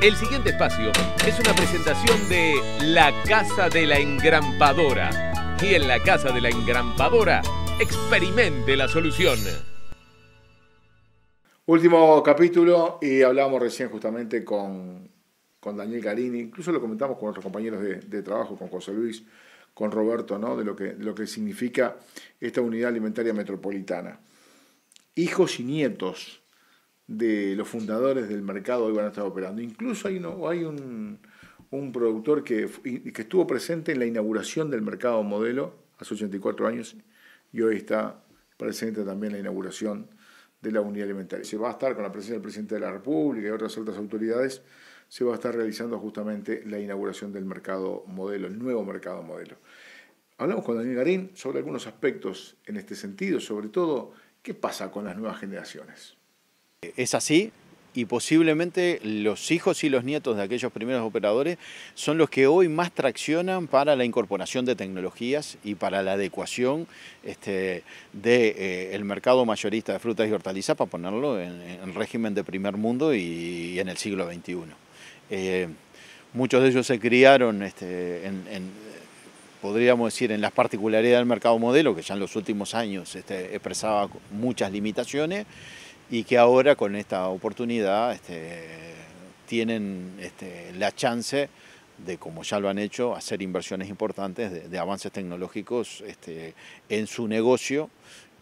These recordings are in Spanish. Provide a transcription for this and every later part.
El siguiente espacio es una presentación de La Casa de la Engrampadora. Y en la Casa de la Engrampadora, experimente la solución. Último capítulo y hablábamos recién justamente con, con Daniel Garini, incluso lo comentamos con nuestros compañeros de, trabajo, con José Luis, con Roberto, ¿no? de, lo que, de lo que significa esta unidad alimentaria metropolitana. Hijos y nietos de los fundadores del mercado hoy van a estar operando. Incluso hay, hay un, productor que, que, estuvo presente en la inauguración del mercado modelo hace 84 años y hoy está presente también en la inauguración de la unidad alimentaria. Se va a estar con la presencia del presidente de la República y otras altas autoridades, se va a estar realizando justamente la inauguración del mercado modelo, el nuevo mercado modelo. Hablamos con Daniel Garín sobre algunos aspectos en este sentido, sobre todo qué pasa con las nuevas generaciones. Es así y posiblemente los hijos y los nietos de aquellos primeros operadores son los que hoy más traccionan para la incorporación de tecnologías y para la adecuación del este, de, eh, el mercado mayorista de frutas y hortalizas, para ponerlo en, régimen de primer mundo y, en el siglo XXI. Eh, muchos de ellos se criaron este, en, podríamos decir, en las particularidades del mercado modelo, que ya en los últimos años este, expresaba muchas limitaciones, y que ahora con esta oportunidad este, tienen este, la chance de, como ya lo han hecho, hacer inversiones importantes de, avances tecnológicos este, en su negocio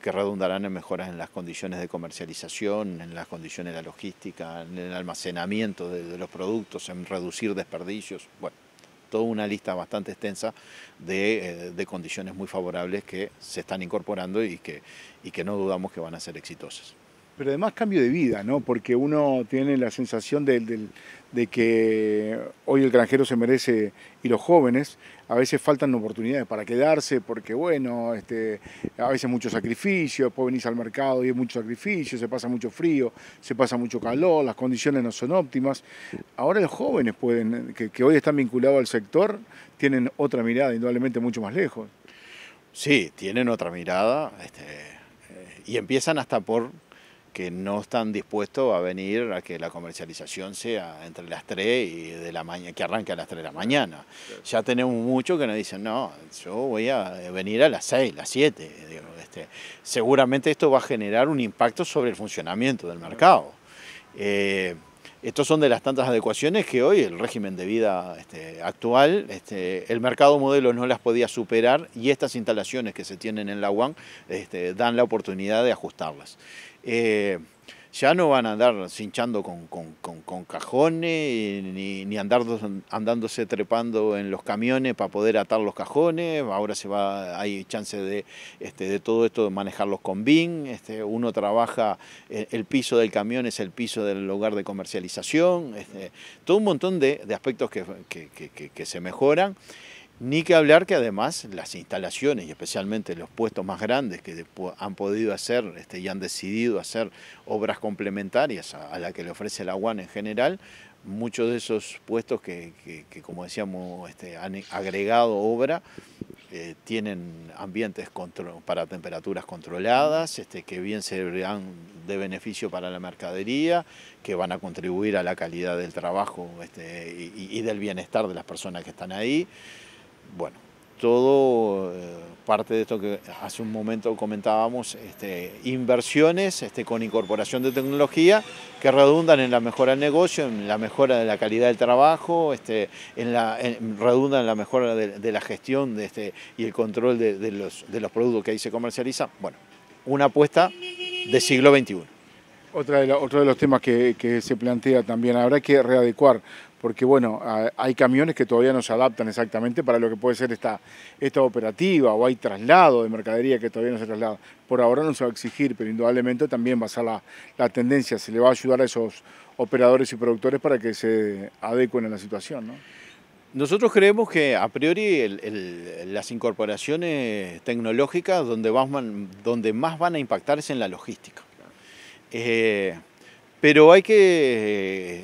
que redundarán en mejoras en las condiciones de comercialización, en las condiciones de la logística, en el almacenamiento de, los productos, en reducir desperdicios. Bueno, toda una lista bastante extensa de, eh, de, condiciones muy favorables que se están incorporando y que, y que no dudamos que van a ser exitosas pero además cambio de vida, ¿no? Porque uno tiene la sensación de, que hoy el granjero se merece y los jóvenes a veces faltan oportunidades para quedarse porque, bueno, este, a veces mucho sacrificio, después venís al mercado y hay mucho sacrificio, se pasa mucho frío, se pasa mucho calor, las condiciones no son óptimas. Ahora los jóvenes pueden, que, hoy están vinculados al sector, tienen otra mirada, indudablemente mucho más lejos. Sí, tienen otra mirada este, eh, y empiezan hasta por que no están dispuestos a venir a que la comercialización sea entre las 3 y de la mañana, que arranque a las 3 de la mañana. Ya tenemos muchos que nos dicen, no, yo voy a venir a las 6, las 7. Este, seguramente esto va a generar un impacto sobre el funcionamiento del mercado. Eh, estos son de las tantas adecuaciones que hoy el régimen de vida este, actual, este, el mercado modelo no las podía superar y estas instalaciones que se tienen en la UAM dan la oportunidad de ajustarlas eh, ya no van a andar cinchando con, con, cajones, ni, andar, andándose trepando en los camiones para poder atar los cajones, ahora se va, hay chance de, este, de todo esto de manejarlos con BIN, este, uno trabaja, eh, el piso del camión es el piso del lugar de comercialización, este, todo un montón de, aspectos que se mejoran. Ni que hablar que además las instalaciones y especialmente los puestos más grandes que han podido hacer este, y han decidido hacer obras complementarias a, la que le ofrece la UAN en general, muchos de esos puestos que, como decíamos, este, han agregado obra, eh, tienen ambientes para temperaturas controladas, este, que bien servirán de beneficio para la mercadería, que van a contribuir a la calidad del trabajo y, del bienestar de las personas que están ahí bueno, todo eh, parte de esto que hace un momento comentábamos, este, inversiones este, con incorporación de tecnología que redundan en la mejora del negocio, en la mejora de la calidad del trabajo, este, en la, redundan en la mejora de, la gestión de este, y el control de, los, de los productos que ahí se comercializan. Bueno, una apuesta de siglo XXI otro de los temas que, se plantea también, habrá que readecuar, porque bueno, hay camiones que todavía no se adaptan exactamente para lo que puede ser esta, esta operativa, o hay traslado de mercadería que todavía no se traslada. Por ahora no se va a exigir, pero indudablemente también va a ser la, tendencia, se le va a ayudar a esos operadores y productores para que se adecuen a la situación. Nosotros creemos que a priori las incorporaciones tecnológicas donde, donde más van a impactar es en la logística. Eh, pero hay que,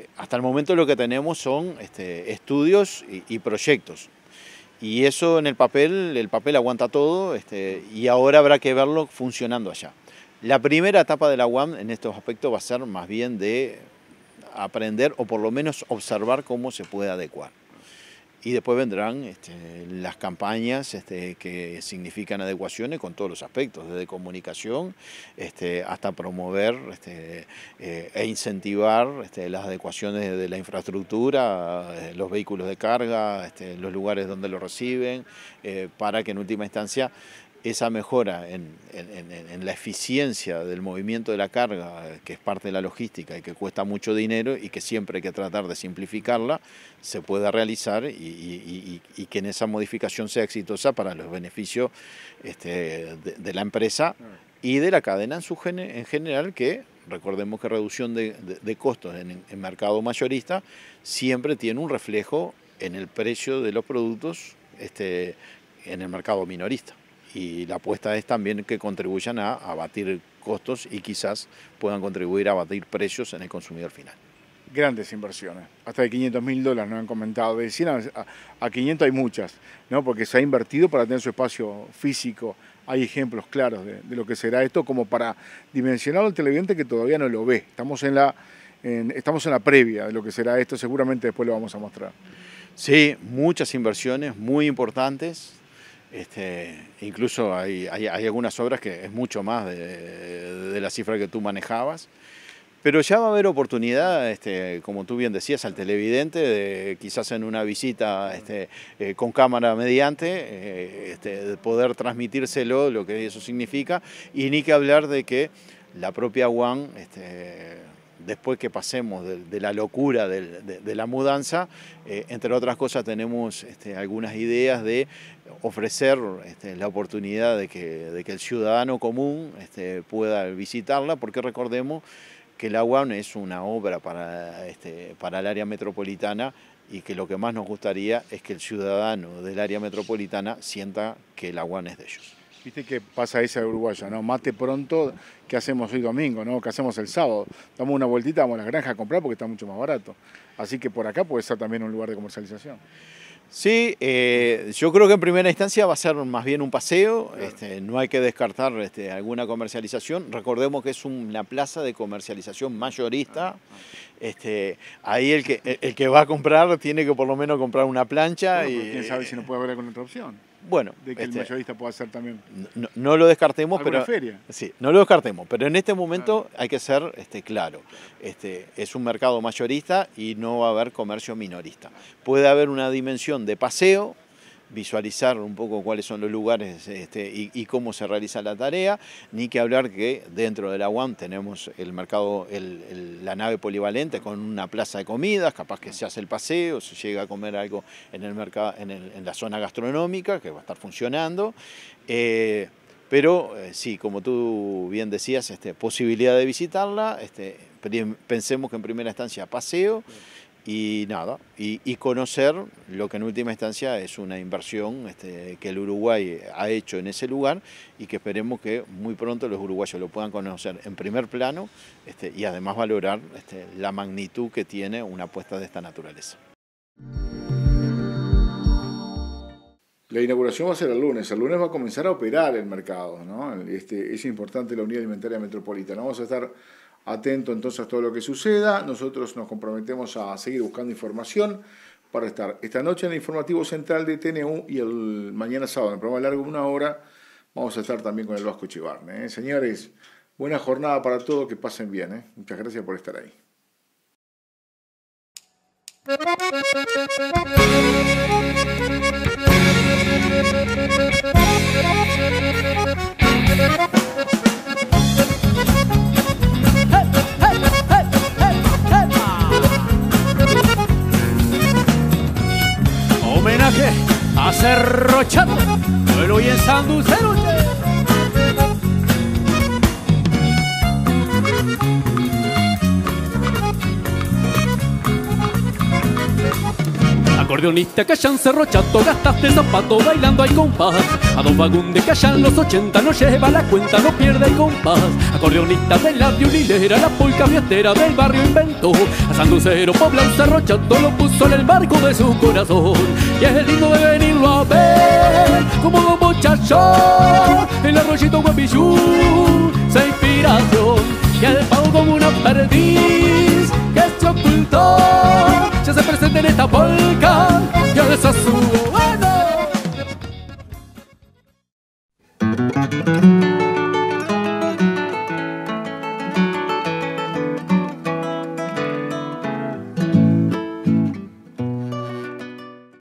eh, hasta el momento lo que tenemos son este, estudios y, proyectos. Y eso en el papel, el papel aguanta todo este, y ahora habrá que verlo funcionando allá. La primera etapa de la UAM en estos aspectos va a ser más bien de aprender o por lo menos observar cómo se puede adecuar y después vendrán este, las campañas este, que significan adecuaciones con todos los aspectos, desde comunicación este, hasta promover este, eh, e incentivar las adecuaciones de la infraestructura, eh, los vehículos de carga, los lugares donde lo reciben, eh, para que en última instancia esa mejora en, la eficiencia del movimiento de la carga, que es parte de la logística y que cuesta mucho dinero y que siempre hay que tratar de simplificarla, se pueda realizar y, que en esa modificación sea exitosa para los beneficios este, de, la empresa y de la cadena en, general, que recordemos que reducción de, costos en, el mercado mayorista siempre tiene un reflejo en el precio de los productos este, en el mercado minorista y la apuesta es también que contribuyan a abatir costos y quizás puedan contribuir a abatir precios en el consumidor final. Grandes inversiones, hasta de 500 mil dólares nos han comentado, de a, 500 hay muchas, ¿no? porque se ha invertido para tener su espacio físico, hay ejemplos claros de, lo que será esto, como para dimensionar al televidente que todavía no lo ve, estamos en la, estamos en la previa de lo que será esto, seguramente después lo vamos a mostrar. Sí, muchas inversiones muy importantes, este, incluso hay, algunas obras que es mucho más de, la cifra que tú manejabas. Pero ya va a haber oportunidad, este, como tú bien decías, al televidente, de, quizás en una visita este, eh, con cámara mediante, eh, de poder transmitírselo, lo que eso significa, y ni que hablar de que la propia Juan después que pasemos de, la locura de, la mudanza, eh, entre otras cosas tenemos este, algunas ideas de ofrecer este, la oportunidad de que, el ciudadano común este, pueda visitarla, porque recordemos que el UAM es una obra para, para el área metropolitana y que lo que más nos gustaría es que el ciudadano del área metropolitana sienta que el UAM es de ellos. Viste qué pasa esa uruguaya, ¿no? Mate pronto, ¿qué hacemos hoy domingo, no? ¿Qué hacemos el sábado? Damos una vueltita, vamos a la granja a comprar porque está mucho más barato. Así que por acá puede ser también un lugar de comercialización. Sí, eh, yo creo que en primera instancia va a ser más bien un paseo, este, no hay que descartar este, alguna comercialización, recordemos que es una plaza de comercialización mayorista, ah, ah. este, ahí el que, el que va a comprar tiene que por lo menos comprar una plancha. y, quién sabe si no puede haber alguna otra opción bueno, de que el este, mayorista pueda ser también. No, lo descartemos, pero sí, no lo descartemos, pero en este momento hay que ser este, claro. Este, es un mercado mayorista y no va a haber comercio minorista. Puede haber una dimensión de paseo visualizar un poco cuáles son los lugares este, y, cómo se realiza la tarea, ni que hablar que dentro de la UAM tenemos el mercado, la nave polivalente con una plaza de comidas, capaz que se hace el paseo, se llega a comer algo en, el mercado, en, la zona gastronómica que va a estar funcionando. Eh, pero eh, sí, como tú bien decías, este, posibilidad de visitarla, este, pensemos que en primera instancia paseo y nada, y, conocer lo que en última instancia es una inversión este, que el Uruguay ha hecho en ese lugar y que esperemos que muy pronto los uruguayos lo puedan conocer en primer plano este, y además valorar este, la magnitud que tiene una apuesta de esta naturaleza. La inauguración va a ser el lunes. El lunes va a comenzar a operar el mercado. ¿no? es importante la Unidad Alimentaria Metropolitana. Vamos a estar atento entonces a todo lo que suceda. Nosotros nos comprometemos a seguir buscando información para estar esta noche en el informativo central de TNU y el mañana sábado, en el programa largo de una hora, vamos a estar también con el Vasco Chivarne. ¿eh? Señores, buena jornada para todos, que pasen bien. ¿eh? Muchas gracias por estar ahí. Que a Cerro Chato, y en San Acordeonista callan cerro chato, gastaste zapato bailando al compás. A dos Don de callan los ochenta no lleva la cuenta, no pierde el compás. Acordeonista de la era la polca fiestera del barrio inventó. A Sanducero, Pobla, un cerro chato, lo puso en el barco de su corazón. Y es lindo de venirlo a ver, como los muchachos el arroyito guapillú, se inspiración. Y el pavo como una perdiz